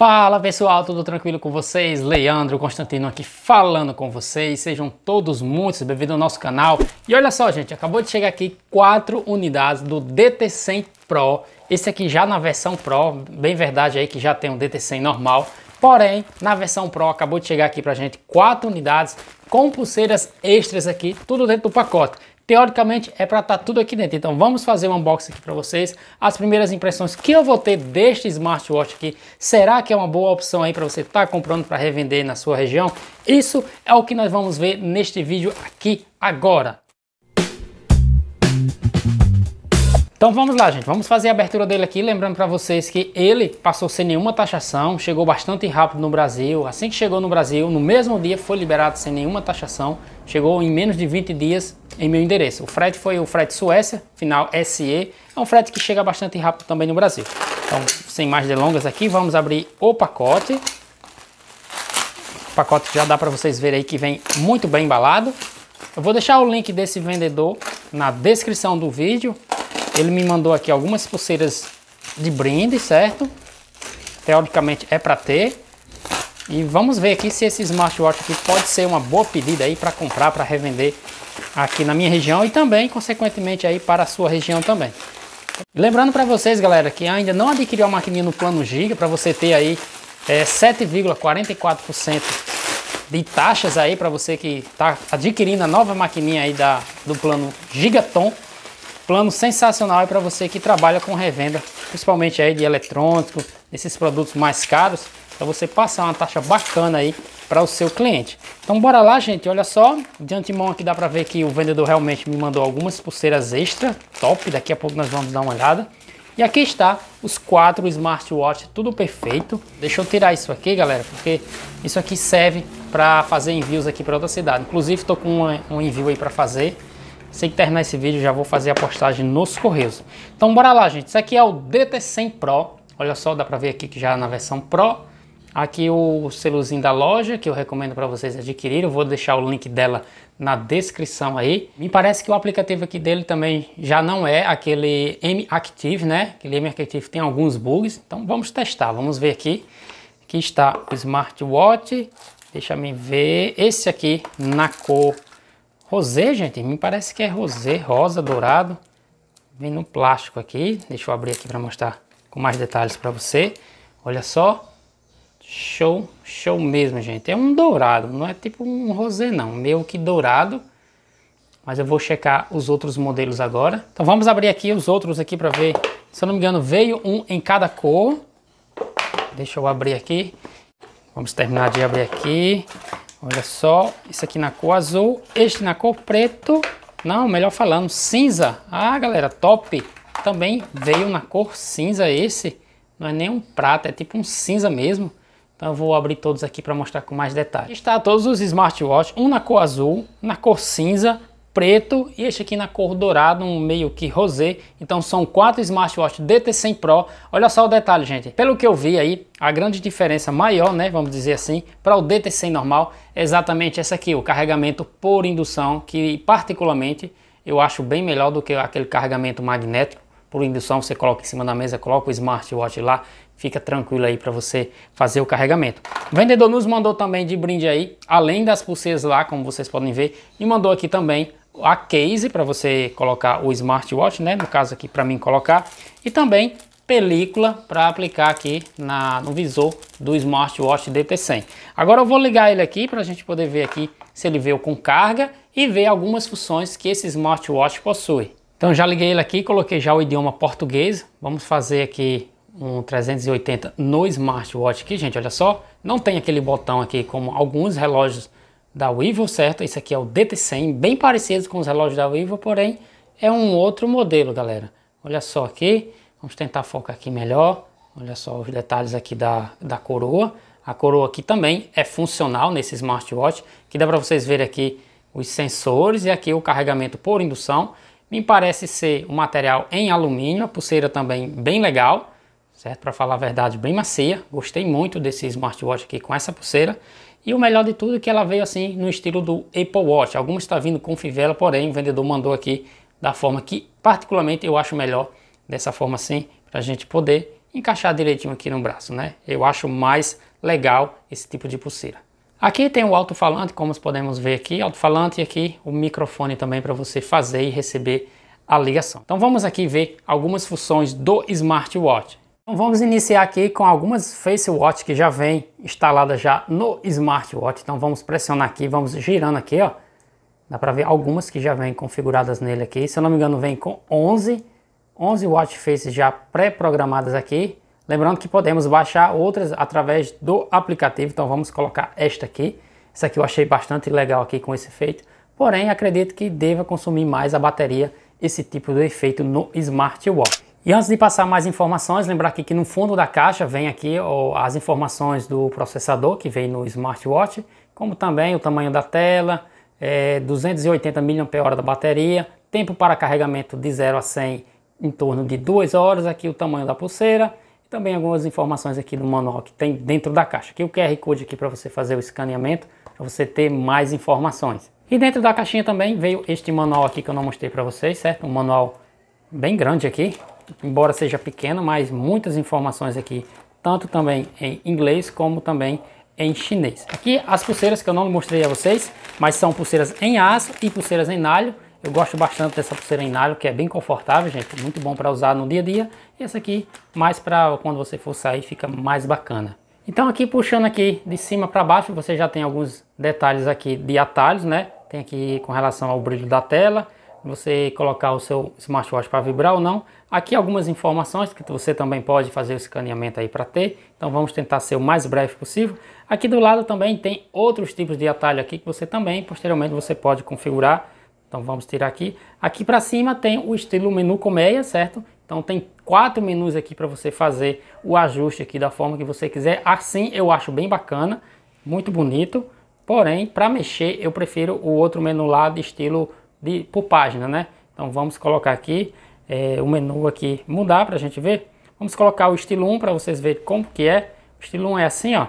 Fala pessoal, tudo tranquilo com vocês? Leandro Constantino aqui falando com vocês. Sejam todos muito bem-vindos ao nosso canal. E olha só, gente, acabou de chegar aqui quatro unidades do DT100 Pro. Esse aqui já na versão Pro, bem verdade aí que já tem um DT100 normal. Porém, na versão Pro acabou de chegar aqui pra gente quatro unidades com pulseiras extras aqui, tudo dentro do pacote. Teoricamente é para estar tá tudo aqui dentro. Então vamos fazer um unboxing aqui para vocês. As primeiras impressões que eu vou ter deste smartwatch aqui. Será que é uma boa opção aí para você estar tá comprando para revender na sua região? Isso é o que nós vamos ver neste vídeo aqui agora. Então vamos lá, gente. Vamos fazer a abertura dele aqui. Lembrando para vocês que ele passou sem nenhuma taxação, chegou bastante rápido no Brasil. Assim que chegou no Brasil, no mesmo dia foi liberado sem nenhuma taxação. Chegou em menos de 20 dias em meu endereço. O frete foi o frete Suécia, final SE. É um frete que chega bastante rápido também no Brasil. Então, sem mais delongas aqui, vamos abrir o pacote. O pacote já dá para vocês verem aí que vem muito bem embalado. Eu vou deixar o link desse vendedor na descrição do vídeo ele me mandou aqui algumas pulseiras de brinde, certo? Teoricamente é para ter. E vamos ver aqui se esse smartwatch aqui pode ser uma boa pedida aí para comprar, para revender aqui na minha região e também, consequentemente, aí para a sua região também. Lembrando para vocês, galera, que ainda não adquiriu a maquininha no plano Giga, para você ter aí é, 7,44% de taxas aí para você que está adquirindo a nova maquininha aí da, do plano Gigaton plano sensacional para você que trabalha com revenda, principalmente aí de eletrônico, esses produtos mais caros, para você passar uma taxa bacana aí para o seu cliente. Então bora lá, gente, olha só, de antemão aqui dá para ver que o vendedor realmente me mandou algumas pulseiras extra, top, daqui a pouco nós vamos dar uma olhada. E aqui está os quatro smartwatch, tudo perfeito. Deixa eu tirar isso aqui, galera, porque isso aqui serve para fazer envios aqui para outra cidade. Inclusive estou com um envio aí para fazer sem terminar esse vídeo, já vou fazer a postagem nos Correios. Então bora lá, gente. Isso aqui é o DT100 Pro. Olha só, dá para ver aqui que já é na versão Pro. Aqui o selozinho da loja, que eu recomendo para vocês adquirirem. Eu vou deixar o link dela na descrição aí. Me parece que o aplicativo aqui dele também já não é aquele M-Active, né? Aquele M-Active tem alguns bugs. Então vamos testar, vamos ver aqui. Aqui está o smartwatch. Deixa me ver. Esse aqui na cor Rosé, gente, me parece que é rosé, rosa, dourado. Vem no plástico aqui. Deixa eu abrir aqui para mostrar com mais detalhes para você. Olha só. Show, show mesmo, gente. É um dourado, não é tipo um rosé não, meio que dourado. Mas eu vou checar os outros modelos agora. Então vamos abrir aqui os outros aqui para ver. Se eu não me engano, veio um em cada cor. Deixa eu abrir aqui. Vamos terminar de abrir aqui. Olha só, isso aqui na cor azul, este na cor preto, não, melhor falando, cinza. Ah, galera, top! Também veio na cor cinza esse, não é nem um prata, é tipo um cinza mesmo. Então eu vou abrir todos aqui para mostrar com mais detalhes. Está todos os smartwatches, um na cor azul, na cor cinza, preto e este aqui na cor dourada, um meio que rosé. Então são quatro smartwatch DT100 Pro. Olha só o detalhe, gente. Pelo que eu vi aí, a grande diferença maior, né, vamos dizer assim, para o DT100 normal é exatamente essa aqui, o carregamento por indução, que particularmente eu acho bem melhor do que aquele carregamento magnético. Por indução você coloca em cima da mesa, coloca o smartwatch lá, fica tranquilo aí para você fazer o carregamento. O vendedor nos mandou também de brinde aí, além das pulseiras lá, como vocês podem ver, e mandou aqui também a case para você colocar o smartwatch, né? No caso aqui para mim colocar. E também película para aplicar aqui na, no visor do smartwatch DT100. Agora eu vou ligar ele aqui para a gente poder ver aqui se ele veio com carga e ver algumas funções que esse smartwatch possui. Então já liguei ele aqui, coloquei já o idioma português. Vamos fazer aqui um 380 no smartwatch aqui, gente, olha só. Não tem aquele botão aqui como alguns relógios da Weevil, certo? Esse aqui é o DT100, bem parecido com os relógios da Weevil, porém é um outro modelo, galera. Olha só aqui, vamos tentar focar aqui melhor. Olha só os detalhes aqui da, da coroa. A coroa aqui também é funcional nesse smartwatch, que dá para vocês verem aqui os sensores e aqui o carregamento por indução. Me parece ser um material em alumínio, a pulseira também bem legal certo? Para falar a verdade, bem macia. Gostei muito desse smartwatch aqui com essa pulseira. E o melhor de tudo é que ela veio assim no estilo do Apple Watch. Alguma está vindo com fivela, porém o vendedor mandou aqui da forma que particularmente eu acho melhor, dessa forma assim, para a gente poder encaixar direitinho aqui no braço, né? Eu acho mais legal esse tipo de pulseira. Aqui tem o alto-falante, como podemos ver aqui, alto-falante e aqui o microfone também para você fazer e receber a ligação. Então vamos aqui ver algumas funções do smartwatch. Então vamos iniciar aqui com algumas Face Watch que já vem instalada já no smartwatch. Então vamos pressionar aqui, vamos girando aqui, ó. Dá para ver algumas que já vêm configuradas nele aqui. Se eu não me engano, vem com 11, 11 watch faces já pré-programadas aqui. Lembrando que podemos baixar outras através do aplicativo. Então vamos colocar esta aqui. Essa aqui eu achei bastante legal aqui com esse efeito. Porém, acredito que deva consumir mais a bateria esse tipo de efeito no smartwatch. E antes de passar mais informações, lembrar aqui que no fundo da caixa vem aqui as informações do processador que vem no smartwatch, como também o tamanho da tela, é, 280 mAh da bateria, tempo para carregamento de 0 a 100 em torno de 2 horas, aqui o tamanho da pulseira, e também algumas informações aqui do manual que tem dentro da caixa. Aqui o QR Code aqui para você fazer o escaneamento, para você ter mais informações. E dentro da caixinha também veio este manual aqui que eu não mostrei para vocês, certo? Um manual bem grande aqui, embora seja pequeno, mas muitas informações aqui, tanto também em inglês como também em chinês. Aqui as pulseiras que eu não mostrei a vocês, mas são pulseiras em aço e pulseiras em nalho. Eu gosto bastante dessa pulseira em nalho, que é bem confortável, gente, muito bom para usar no dia a dia. E essa aqui, mais para quando você for sair, fica mais bacana. Então aqui puxando aqui de cima para baixo, você já tem alguns detalhes aqui de atalhos, né? Tem aqui com relação ao brilho da tela, você colocar o seu smartwatch para vibrar ou não. Aqui algumas informações que você também pode fazer o escaneamento aí para ter. Então vamos tentar ser o mais breve possível. Aqui do lado também tem outros tipos de atalho aqui que você também posteriormente você pode configurar. Então vamos tirar aqui. Aqui para cima tem o estilo menu colmeia, certo? Então tem quatro menus aqui para você fazer o ajuste aqui da forma que você quiser. Assim eu acho bem bacana, muito bonito. Porém, para mexer eu prefiro o outro menu lá de estilo de, por página, né? Então vamos colocar aqui é, o menu aqui mudar para a gente ver. Vamos colocar o estilo 1 para vocês verem como que é. O estilo 1 é assim, ó,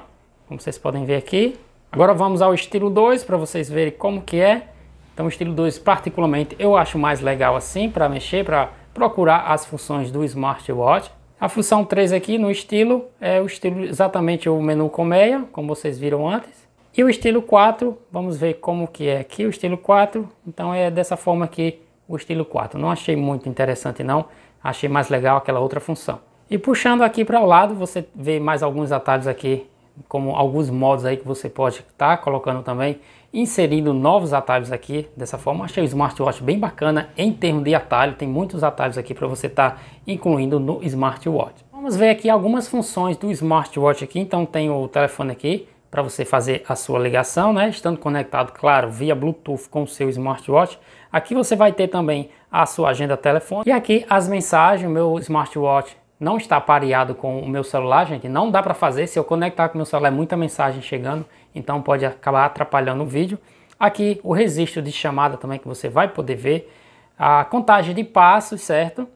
como vocês podem ver aqui. Agora vamos ao estilo 2 para vocês verem como que é. Então o estilo 2 particularmente eu acho mais legal assim para mexer, para procurar as funções do smartwatch. A função 3 aqui no estilo é o estilo exatamente o menu colmeia, como vocês viram antes. E o estilo 4, vamos ver como que é aqui o estilo 4. Então é dessa forma aqui o estilo 4. Não achei muito interessante não, achei mais legal aquela outra função. E puxando aqui para o lado, você vê mais alguns atalhos aqui, como alguns modos aí que você pode estar tá colocando também, inserindo novos atalhos aqui dessa forma. Achei o smartwatch bem bacana em termos de atalho, tem muitos atalhos aqui para você estar tá incluindo no smartwatch. Vamos ver aqui algumas funções do smartwatch aqui, então tem o telefone aqui, para você fazer a sua ligação, né? Estando conectado, claro, via Bluetooth com o seu smartwatch. Aqui você vai ter também a sua agenda telefônica. E aqui as mensagens, o meu smartwatch não está pareado com o meu celular, gente. Não dá para fazer. Se eu conectar com o meu celular, é muita mensagem chegando. Então pode acabar atrapalhando o vídeo. Aqui o registro de chamada também que você vai poder ver. A contagem de passos, certo?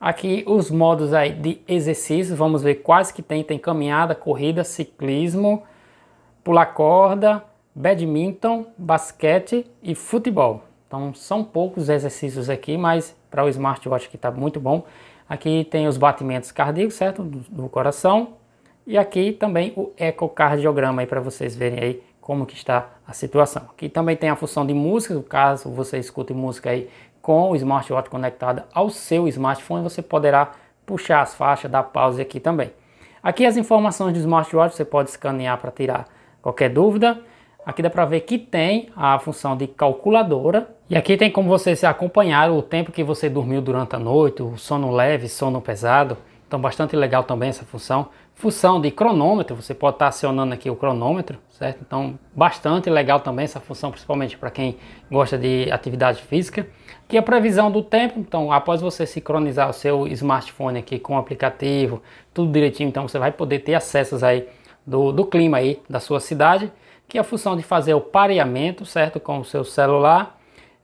Aqui os modos aí de exercícios. Vamos ver quais que tem. Tem caminhada, corrida, ciclismo pular corda, badminton, basquete e futebol. Então são poucos exercícios aqui, mas para o smartwatch que está muito bom. Aqui tem os batimentos cardíacos, certo? Do, do coração. E aqui também o ecocardiograma aí para vocês verem aí como que está a situação. Aqui também tem a função de música, caso você escute música aí com o smartwatch conectado ao seu smartphone, você poderá puxar as faixas, dar pause aqui também. Aqui as informações do smartwatch você pode escanear para tirar Qualquer dúvida? Aqui dá para ver que tem a função de calculadora. E aqui tem como você se acompanhar o tempo que você dormiu durante a noite, o sono leve, sono pesado. Então bastante legal também essa função. Função de cronômetro, você pode estar tá acionando aqui o cronômetro, certo? Então bastante legal também essa função, principalmente para quem gosta de atividade física. Aqui é a previsão do tempo, então após você sincronizar o seu smartphone aqui com o aplicativo, tudo direitinho, então você vai poder ter acessos aí do, do clima aí da sua cidade, que é a função de fazer o pareamento, certo, com o seu celular.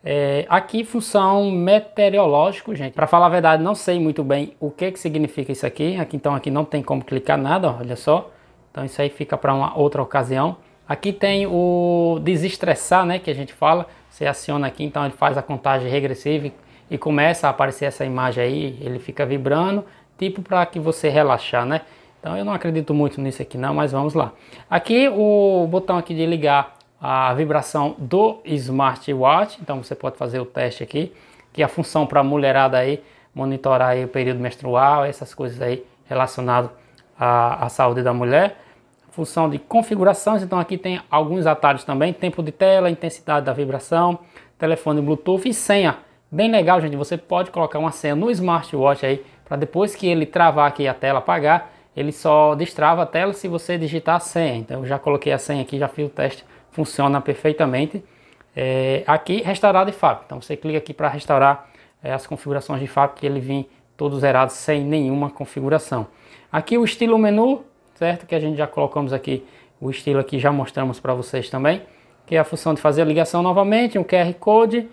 É, aqui, função meteorológico, gente. Para falar a verdade, não sei muito bem o que, que significa isso aqui. aqui. Então, aqui não tem como clicar nada, olha só. Então, isso aí fica para uma outra ocasião. Aqui tem o desestressar, né, que a gente fala. Você aciona aqui, então ele faz a contagem regressiva e começa a aparecer essa imagem aí. Ele fica vibrando, tipo para que você relaxar, né? Então eu não acredito muito nisso aqui não, mas vamos lá. Aqui o botão aqui de ligar a vibração do smartwatch, então você pode fazer o teste aqui, que é a função para a mulherada aí monitorar aí o período menstrual, essas coisas aí relacionado à, à saúde da mulher. Função de configurações, então aqui tem alguns atalhos também, tempo de tela, intensidade da vibração, telefone Bluetooth e senha. Bem legal, gente, você pode colocar uma senha no smartwatch aí, para depois que ele travar aqui a tela apagar, ele só destrava a tela se você digitar a senha. Então eu já coloquei a senha aqui, já fiz o teste, funciona perfeitamente. É, aqui, restaurar de fábrica. Então você clica aqui para restaurar é, as configurações de fábrica, que ele vem todo zerado, sem nenhuma configuração. Aqui o estilo menu, certo? Que a gente já colocamos aqui, o estilo aqui já mostramos para vocês também. Que é a função de fazer a ligação novamente, um QR Code.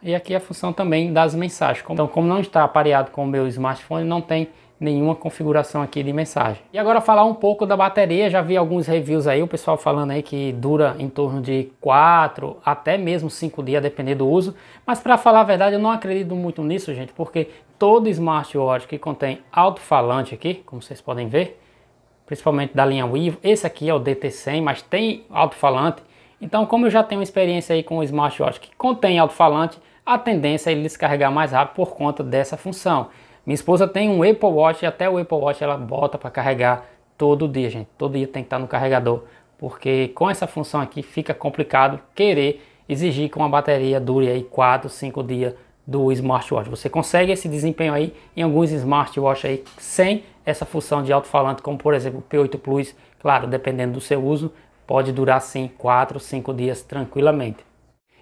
E aqui a função também das mensagens. Então como não está pareado com o meu smartphone, não tem nenhuma configuração aqui de mensagem. E agora falar um pouco da bateria, já vi alguns reviews aí, o pessoal falando aí que dura em torno de 4 até mesmo 5 dias, dependendo do uso, mas para falar a verdade eu não acredito muito nisso, gente, porque todo smartwatch que contém alto-falante aqui, como vocês podem ver, principalmente da linha Vivo, esse aqui é o DT100, mas tem alto-falante, então como eu já tenho experiência aí com o smartwatch que contém alto-falante, a tendência é ele descarregar mais rápido por conta dessa função. Minha esposa tem um Apple Watch e até o Apple Watch ela bota para carregar todo dia, gente. Todo dia tem que estar no carregador, porque com essa função aqui fica complicado querer exigir que uma bateria dure aí 4, 5 dias do smartwatch. Você consegue esse desempenho aí em alguns smartwatch aí sem essa função de alto-falante, como por exemplo o P8 Plus, claro, dependendo do seu uso, pode durar sim 4, 5 dias tranquilamente.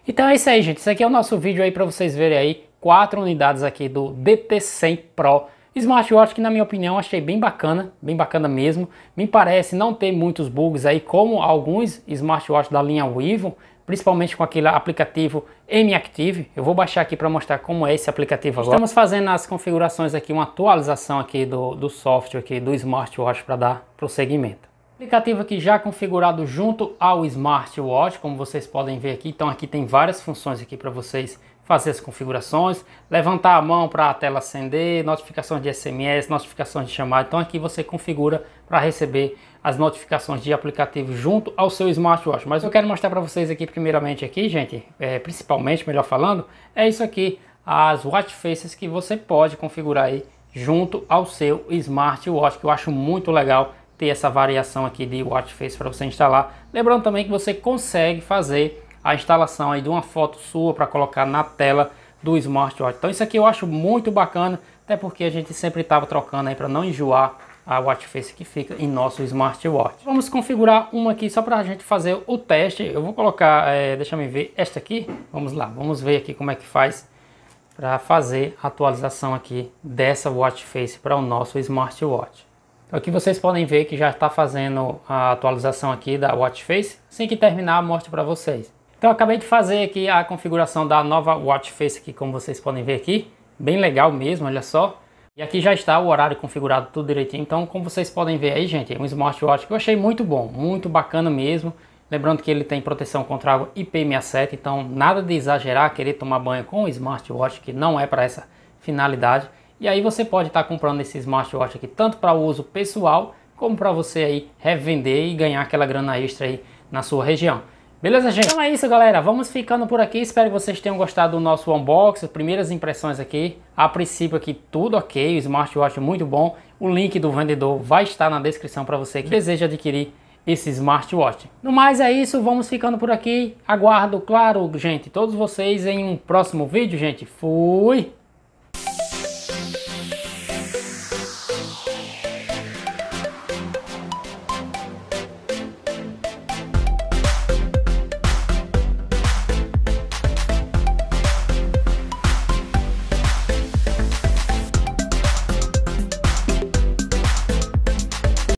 Então é isso aí, gente. Esse aqui é o nosso vídeo aí para vocês verem aí quatro unidades aqui do DT100 Pro. Smartwatch que na minha opinião achei bem bacana, bem bacana mesmo. Me parece não ter muitos bugs aí como alguns smartwatch da linha Vivo, principalmente com aquele aplicativo M-Active. Eu vou baixar aqui para mostrar como é esse aplicativo agora. Estamos fazendo as configurações aqui, uma atualização aqui do, do software aqui do smartwatch para dar prosseguimento. Aplicativo aqui já configurado junto ao smartwatch, como vocês podem ver aqui. Então aqui tem várias funções aqui para vocês fazer as configurações, levantar a mão para a tela acender, notificações de SMS, notificações de chamada. Então aqui você configura para receber as notificações de aplicativo junto ao seu smartwatch. Mas eu quero mostrar para vocês aqui primeiramente aqui, gente, é, principalmente, melhor falando, é isso aqui, as watch faces que você pode configurar aí junto ao seu smartwatch, que eu acho muito legal ter essa variação aqui de watch face para você instalar. Lembrando também que você consegue fazer a instalação aí de uma foto sua para colocar na tela do smartwatch. Então isso aqui eu acho muito bacana, até porque a gente sempre estava trocando aí para não enjoar a watch face que fica em nosso smartwatch. Vamos configurar uma aqui só para a gente fazer o teste. Eu vou colocar, é, deixa me ver, esta aqui. Vamos lá, vamos ver aqui como é que faz para fazer a atualização aqui dessa watch face para o nosso smartwatch. Então aqui vocês podem ver que já está fazendo a atualização aqui da watch face. Assim que terminar, mostro para vocês. Então eu acabei de fazer aqui a configuração da nova watch face aqui, como vocês podem ver aqui. Bem legal mesmo, olha só. E aqui já está o horário configurado tudo direitinho. Então, como vocês podem ver aí, gente, é um smartwatch que eu achei muito bom, muito bacana mesmo. Lembrando que ele tem proteção contra água IP67, então nada de exagerar, querer tomar banho com o smartwatch, que não é para essa finalidade. E aí você pode estar tá comprando esse smartwatch aqui tanto para uso pessoal, como para você aí revender e ganhar aquela grana extra aí na sua região. Beleza, gente? Então é isso, galera. Vamos ficando por aqui. Espero que vocês tenham gostado do nosso unboxing, primeiras impressões aqui. A princípio aqui tudo ok, o smartwatch muito bom. O link do vendedor vai estar na descrição para você que deseja adquirir esse smartwatch. No mais é isso, vamos ficando por aqui. Aguardo, claro, gente, todos vocês em um próximo vídeo, gente. Fui!